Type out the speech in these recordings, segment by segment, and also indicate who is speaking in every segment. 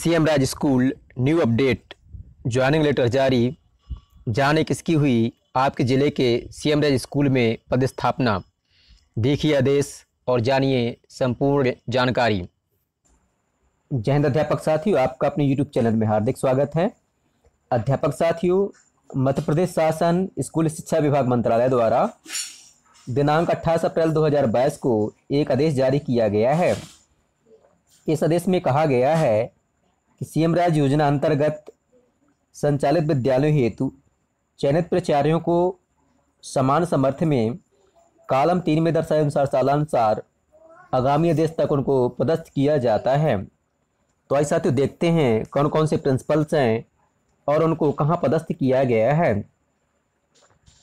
Speaker 1: CM राज school new update joining letter जारी जाने किसकी हुई आपके ज़िले के सीएम राज स्कूल में पदस्थापना देखिए आदेश और जानिए संपूर्ण जानकारी जहन अध्यापक साथियों आपका अपने यूट्यूब चैनल में हार्दिक स्वागत है अध्यापक साथियों मध्य प्रदेश शासन स्कूल शिक्षा विभाग मंत्रालय द्वारा दिनांक 28 अप्रैल 2022 को एक आदेश जारी किया गया है इस आदेश में कहा गया है सीएम राज योजना अंतर्गत संचालित विद्यालयों हेतु चयनित प्राचार्यों को समान समर्थ में कालम तीन में दर्शाए अनुसार सालानुसार आगामी आदेश तक उनको पदस्थ किया जाता है तो ऐसा तो देखते हैं कौन कौन से प्रिंसिपल्स हैं और उनको कहाँ पदस्थ किया गया है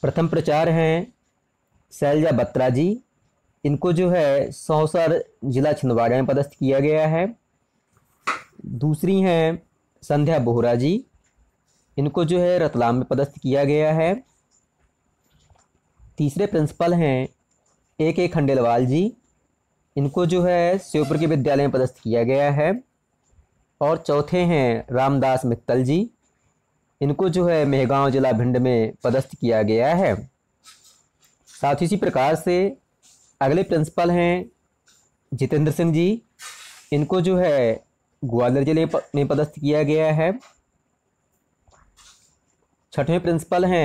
Speaker 1: प्रथम प्रचार हैं शैलजा बत्रा जी इनको जो है सौसर जिला छिंदवाड़ा में पदस्थ किया गया है दूसरी हैं संध्या बोहरा जी इनको जो है रतलाम में पदस्थ किया गया है तीसरे प्रिंसिपल हैं ए के खंडेलवाल जी इनको जो है श्योपुर के विद्यालय में पदस्थ किया गया है और चौथे हैं रामदास मित्तल जी इनको जो है मेहगांव जिला भिंड में पदस्थ किया गया है साथ ही इसी प्रकार से अगले प्रिंसिपल हैं जितेंद्र सिंह जी इनको जो है ग्वालियर जिले में पदस्थ किया गया है छठवें प्रिंसिपल हैं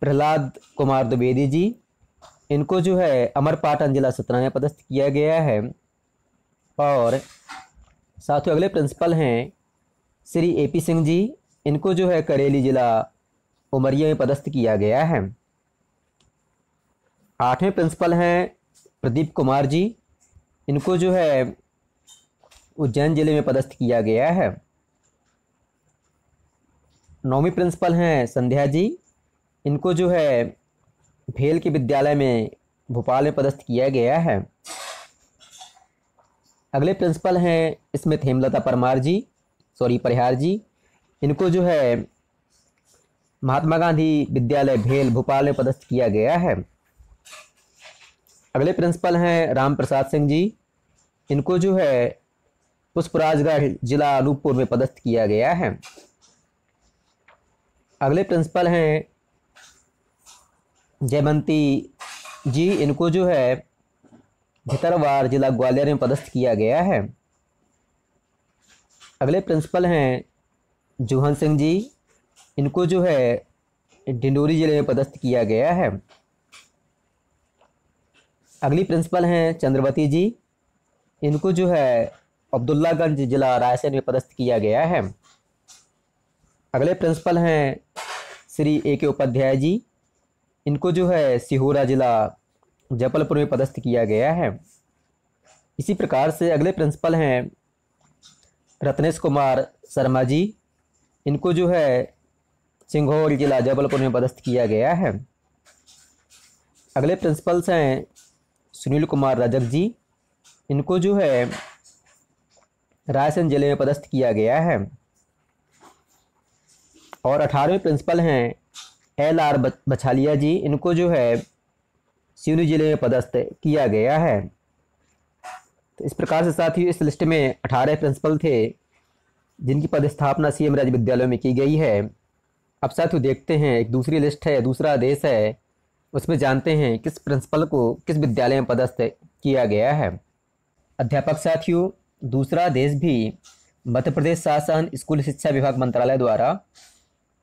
Speaker 1: प्रहलाद कुमार द्विवेदी जी इनको जो है अमरपाटन जिला सत्रह में पदस्थ किया गया है और साथ ही अगले प्रिंसिपल हैं श्री ए पी सिंह जी इनको जो है करेली जिला उमरिया में पदस्थ किया गया है आठवें प्रिंसिपल हैं प्रदीप कुमार जी इनको जो है उज्जैन जिले में पदस्थ किया गया है नौवीं प्रिंसिपल हैं संध्या जी इनको जो है भेल के विद्यालय में भोपाल में पदस्थ किया गया है अगले प्रिंसिपल हैं इसमें हेमलता परमार जी सॉरी परिहार जी इनको जो है महात्मा गांधी विद्यालय भेल भोपाल में पदस्थ किया गया है अगले प्रिंसिपल हैं राम प्रसाद सिंह जी इनको जो है उसको राजगढ़ जिला अनूपपुर में पदस्थ किया गया है अगले प्रिंसिपल हैं जयमंती जी इनको जो है भितरवार जिला ग्वालियर में पदस्थ किया गया है अगले प्रिंसिपल हैं जोहन सिंह जी इनको जो है डिंडोरी जिले में पदस्थ किया गया है अगली प्रिंसिपल हैं चंद्रवती जी इनको जो है अब्दुल्लागंज जिला रायसेन में पदस्थ किया गया है अगले प्रिंसिपल हैं श्री ए के उपाध्याय जी इनको जो है सिहोरा जिला जबलपुर में पदस्थ किया गया है इसी प्रकार से अगले प्रिंसिपल हैं रत्नेश कुमार शर्मा जी इनको जो है सिंघौल जिला जबलपुर में पदस्थ किया गया है अगले प्रिंसिपल्स हैं सुनील कुमार रजक जी इनको जो है रायसेन जिले में पदस्थ किया गया है और अठारहवें प्रिंसिपल हैं एल आर बछालिया जी इनको जो है सिवनी जिले में पदस्थ किया गया है तो इस प्रकार से साथियों इस लिस्ट में अठारह प्रिंसिपल थे जिनकी पदस्थापना सीएम राज्य विद्यालय में की गई है अब साथियों देखते हैं एक दूसरी लिस्ट है दूसरा देश है उसमें जानते हैं किस प्रिंसिपल को किस विद्यालय में पदस्थ किया गया है अध्यापक साथियों दूसरा देश भी मध्य प्रदेश शासन स्कूल शिक्षा विभाग मंत्रालय द्वारा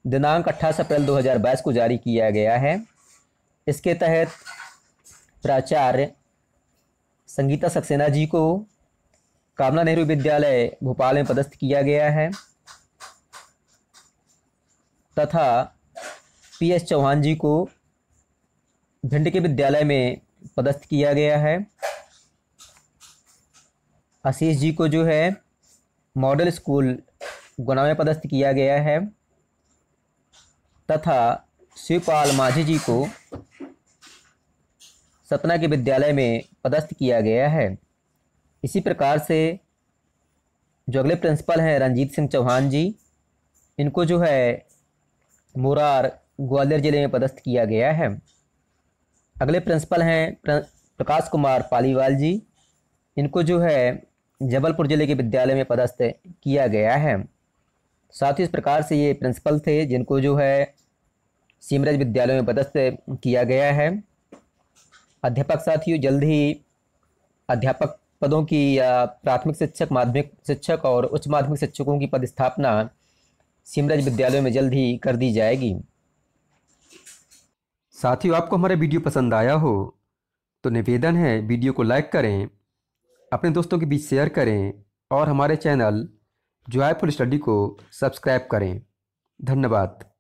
Speaker 1: दिनांक अट्ठाईस अप्रैल 2022 को जारी किया गया है इसके तहत प्राचार्य संगीता सक्सेना जी को कामला नेहरू विद्यालय भोपाल में पदस्थ किया गया है तथा पी एस चौहान जी को भिंड के विद्यालय में पदस्थ किया गया है आशीष जी को जो है मॉडल स्कूल गुना में पदस्थ किया गया है तथा शिवपाल माझी जी को सतना के विद्यालय में पदस्थ किया गया है इसी प्रकार से जो अगले प्रिंसिपल हैं रंजीत सिंह चौहान जी इनको जो है मुरार ग्वालियर जिले में पदस्थ किया गया है अगले प्रिंसिपल हैं प्रकाश कुमार पालीवाल जी इनको जो है जबलपुर जिले के विद्यालय में पदस्थ किया गया है साथ ही इस प्रकार से ये प्रिंसिपल थे जिनको जो है सीमरज विद्यालय में पदस्थ किया गया है अध्यापक साथियों जल्द ही अध्यापक पदों की या प्राथमिक शिक्षक माध्यमिक शिक्षक और उच्च माध्यमिक शिक्षकों की पदस्थापना सिमरज विद्यालय में जल्द ही कर दी जाएगी साथियों आपको हमारा वीडियो पसंद आया हो तो निवेदन है वीडियो को लाइक करें अपने दोस्तों के बीच शेयर करें और हमारे चैनल जॉयफुल स्टडी को सब्सक्राइब करें धन्यवाद